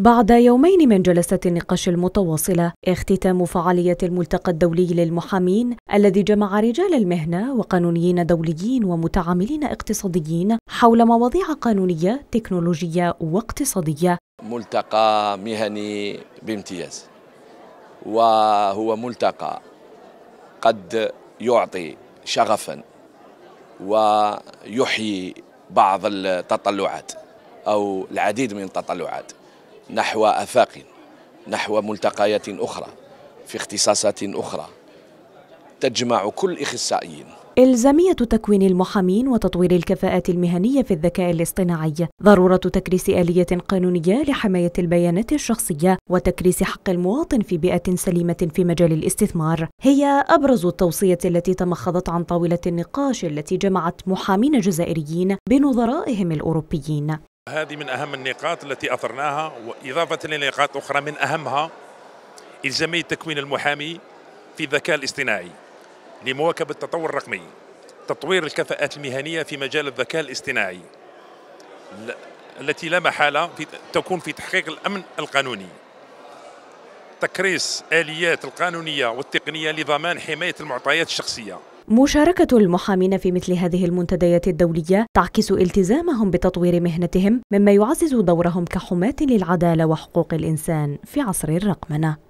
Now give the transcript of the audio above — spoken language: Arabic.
بعد يومين من جلسة النقاش المتواصلة اختتام فعالية الملتقى الدولي للمحامين الذي جمع رجال المهنة وقانونيين دوليين ومتعاملين اقتصاديين حول مواضيع قانونية تكنولوجية واقتصادية ملتقى مهني بامتياز وهو ملتقى قد يعطي شغفا ويحيي بعض التطلعات أو العديد من التطلعات نحو آفاق نحو ملتقيات أخرى في اختصاصات أخرى تجمع كل إخصائيين إلزامية تكوين المحامين وتطوير الكفاءات المهنية في الذكاء الاصطناعي ضرورة تكريس آلية قانونية لحماية البيانات الشخصية وتكريس حق المواطن في بيئة سليمة في مجال الاستثمار هي أبرز التوصية التي تمخضت عن طاولة النقاش التي جمعت محامين جزائريين بنظرائهم الأوروبيين هذه من أهم النقاط التي أثرناها وإضافة لنقاط أخرى من أهمها إلزامية تكوين المحامي في الذكاء الاصطناعي لمواكبة التطور الرقمي تطوير الكفاءات المهنية في مجال الذكاء الاصطناعي التي لا محالة في تكون في تحقيق الأمن القانوني تكريس آليات القانونية والتقنية لضمان حماية المعطيات الشخصية مشاركة المحامين في مثل هذه المنتديات الدولية تعكس التزامهم بتطوير مهنتهم مما يعزز دورهم كحماة للعدالة وحقوق الإنسان في عصر الرقمنة